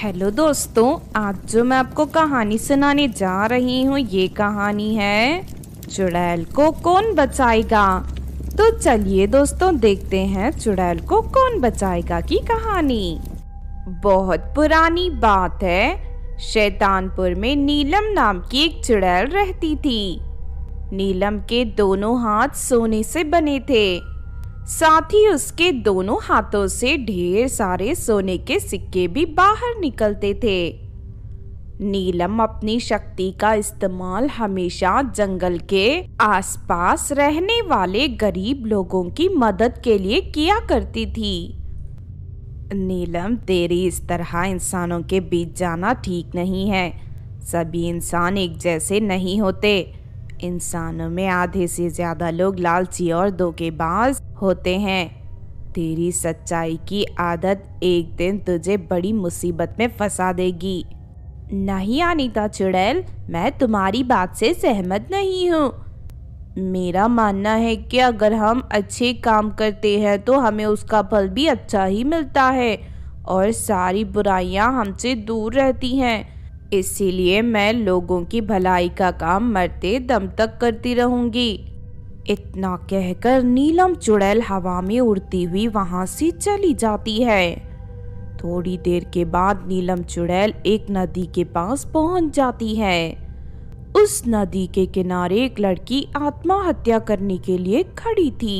hello दोस्तों आज जो मैं आपको कहानी सुनाने जा रही हूँ ये कहानी है चुड़ैल को कौन बचाएगा तो चलिए दोस्तों देखते हैं चुड़ैल को कौन बचाएगा की कहानी बहुत पुरानी बात है शैतानपुर में नीलम नाम की एक चुड़ैल रहती थी नीलम के दोनों हाथ सोने से बने थे साथ ही उसके दोनों हाथों से ढेर सारे सोने के सिक्के भी बाहर निकलते थे नीलम अपनी शक्ति का इस्तेमाल हमेशा जंगल के आसपास रहने वाले गरीब लोगों की मदद के लिए किया करती थी नीलम तेरी इस तरह इंसानों के बीच जाना ठीक नहीं है सभी इंसान एक जैसे नहीं होते इंसानों में आधे से ज़्यादा लोग लालची और धोखेबाज होते हैं तेरी सच्चाई की आदत एक दिन तुझे बड़ी मुसीबत में फंसा देगी नहीं अनिता चुड़ैल मैं तुम्हारी बात से सहमत नहीं हूँ मेरा मानना है कि अगर हम अच्छे काम करते हैं तो हमें उसका फल भी अच्छा ही मिलता है और सारी बुराइयाँ हमसे दूर रहती हैं इसीलिए मैं लोगों की भलाई का काम मरते दम तक करती रहूँगी इतना कहकर नीलम चुड़ैल हवा में उड़ती हुई वहां से चली जाती है थोड़ी देर के बाद नीलम चुड़ैल एक नदी के पास पहुंच जाती है उस नदी के किनारे एक लड़की आत्महत्या करने के लिए खड़ी थी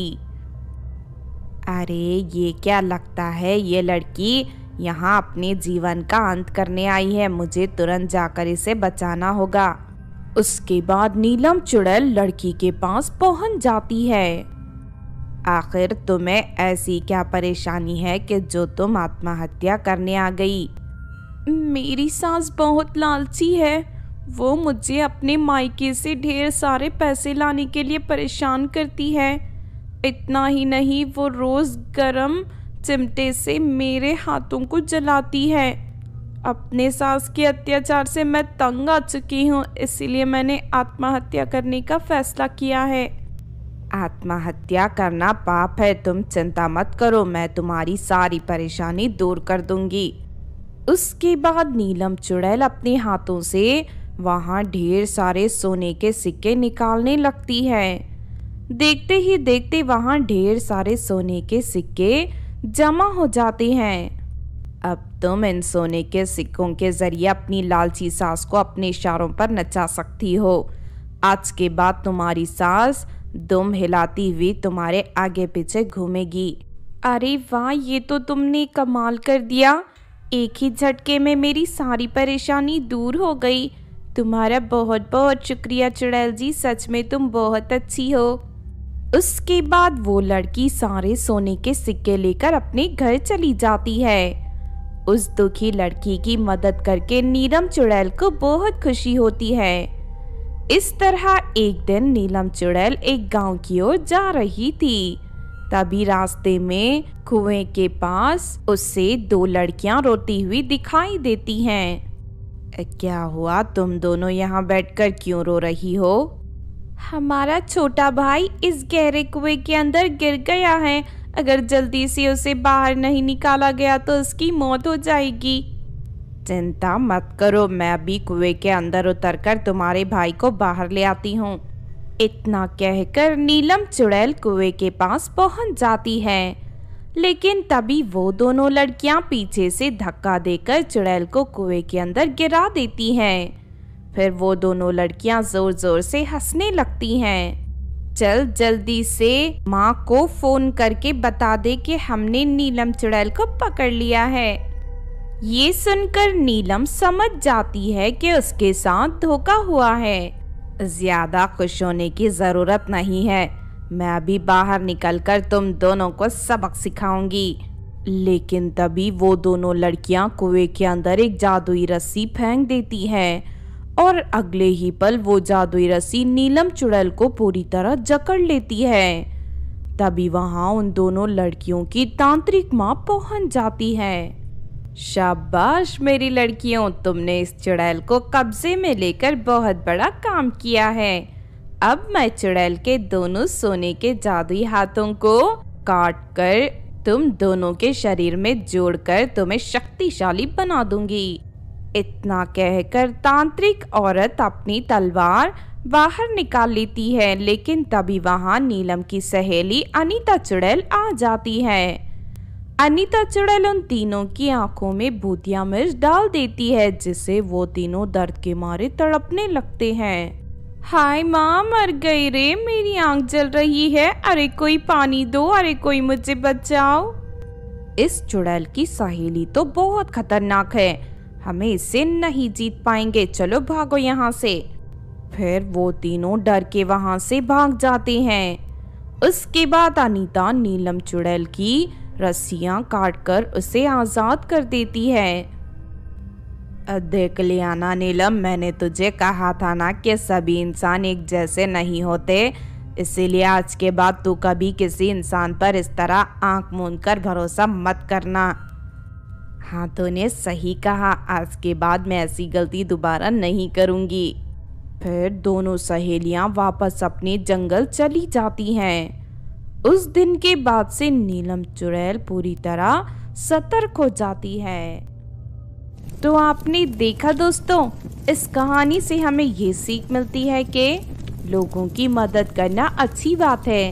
अरे ये क्या लगता है ये लड़की यहाँ अपने जीवन का अंत करने आई है मुझे तुरंत जाकर इसे बचाना होगा उसके बाद नीलम चुड़ैल लड़की के पास पहुंच जाती है आखिर तुम्हें ऐसी क्या परेशानी है कि जो तुम आत्महत्या करने आ गई मेरी सास बहुत लालची है वो मुझे अपने मायके से ढेर सारे पैसे लाने के लिए परेशान करती है इतना ही नहीं वो रोज़ गरम चिमटे से मेरे हाथों को जलाती है अपने सास के अत्याचार से मैं तंग आ चुकी हूँ इसलिए मैंने आत्महत्या करने का फैसला किया है आत्महत्या करना पाप है तुम चिंता मत करो मैं तुम्हारी सारी परेशानी दूर कर दूंगी उसके बाद नीलम चुड़ैल अपने हाथों से वहाँ ढेर सारे सोने के सिक्के निकालने लगती है देखते ही देखते वहाँ ढेर सारे सोने के सिक्के जमा हो जाते हैं अब तुम तो इन सोने के सिक्कों के ज़रिए अपनी लालची सास को अपने इशारों पर नचा सकती हो आज के बाद तुम्हारी सास दुम हिलाती हुई तुम्हारे आगे पीछे घूमेगी अरे वाह ये तो तुमने कमाल कर दिया एक ही झटके में मेरी सारी परेशानी दूर हो गई तुम्हारा बहुत बहुत शुक्रिया चुड़ैल जी सच में तुम बहुत अच्छी हो उसके बाद वो लड़की सारे सोने के सिक्के लेकर अपने घर चली जाती है उस दुखी लड़की की मदद करके नीलम चुड़ैल को बहुत खुशी होती है इस तरह एक दिन नीलम चुड़ैल एक गांव की ओर जा रही थी तभी रास्ते में कुएं के पास उससे दो लड़कियां रोती हुई दिखाई देती हैं क्या हुआ तुम दोनों यहाँ बैठकर क्यों रो रही हो हमारा छोटा भाई इस गहरे कुएं के अंदर गिर गया है अगर जल्दी से उसे बाहर नहीं निकाला गया तो उसकी मौत हो जाएगी चिंता मत करो मैं अभी कुएं के अंदर उतरकर तुम्हारे भाई को बाहर ले आती हूँ इतना कहकर नीलम चुड़ैल कुएं के पास पहुंच जाती है लेकिन तभी वो दोनों लड़कियां पीछे से धक्का देकर चुड़ैल को कुएं के अंदर गिरा देती हैं फिर वो दोनों लड़कियां ज़ोर ज़ोर से हंसने लगती हैं चल जल्दी से माँ को फोन करके बता दे कि हमने नीलम चुड़ैल को पकड़ लिया है ये सुनकर नीलम समझ जाती है कि उसके साथ धोखा हुआ है ज्यादा खुश होने की जरूरत नहीं है मैं अभी बाहर निकलकर तुम दोनों को सबक सिखाऊंगी लेकिन तभी वो दोनों लड़कियां कुएं के अंदर एक जादुई रस्सी फेंक देती हैं और अगले ही पल वो जादुई रस्सी नीलम चुड़ैल को पूरी तरह जकड़ लेती है तभी वहाँ उन दोनों लड़कियों की तांत्रिक माँ पहुंच जाती है शाबाश मेरी लड़कियों तुमने इस चुड़ैल को कब्जे में लेकर बहुत बड़ा काम किया है अब मैं चुड़ैल के दोनों सोने के जादुई हाथों को काट कर तुम दोनों के शरीर में जोड़कर तुम्हें शक्तिशाली बना दूंगी इतना कहकर तांत्रिक औरत अपनी तलवार बाहर निकाल लेती है लेकिन तभी वहां नीलम की सहेली अनीता चुड़ैल आ जाती है अनीता चुड़ैल उन तीनों की आंखों में भूतिया मिर्च डाल देती है जिससे वो तीनों दर्द के मारे तड़पने लगते हैं हाय माँ मर गई रे मेरी आंख जल रही है अरे कोई पानी दो अरे कोई मुझे बचाओ इस चुड़ैल की सहेली तो बहुत खतरनाक है हमें इसे नहीं जीत पाएंगे चलो भागो यहाँ से फिर वो तीनों डर के वहाँ से भाग जाते हैं उसके बाद अनीता नीलम चुड़ैल की रस्सियां काटकर उसे आज़ाद कर देती है देख लियाना नीलम मैंने तुझे कहा था ना कि सभी इंसान एक जैसे नहीं होते इसीलिए आज के बाद तू कभी किसी इंसान पर इस तरह आंख मूंद कर भरोसा मत करना हाथों ने सही कहा आज के बाद मैं ऐसी गलती दोबारा नहीं करूंगी फिर दोनों सहेलियां वापस अपने जंगल चली जाती हैं उस दिन के बाद से नीलम चुड़ैल पूरी तरह सतर्क हो जाती है तो आपने देखा दोस्तों इस कहानी से हमें ये सीख मिलती है कि लोगों की मदद करना अच्छी बात है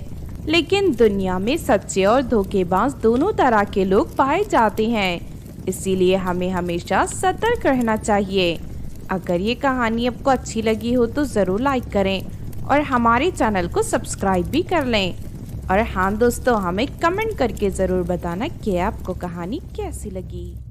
लेकिन दुनिया में सच्चे और धोखेबाज दोनों तरह के लोग पाए जाते हैं इसीलिए हमें हमेशा सतर्क रहना चाहिए अगर ये कहानी आपको अच्छी लगी हो तो ज़रूर लाइक करें और हमारे चैनल को सब्सक्राइब भी कर लें और हाँ दोस्तों हमें कमेंट करके ज़रूर बताना कि आपको कहानी कैसी लगी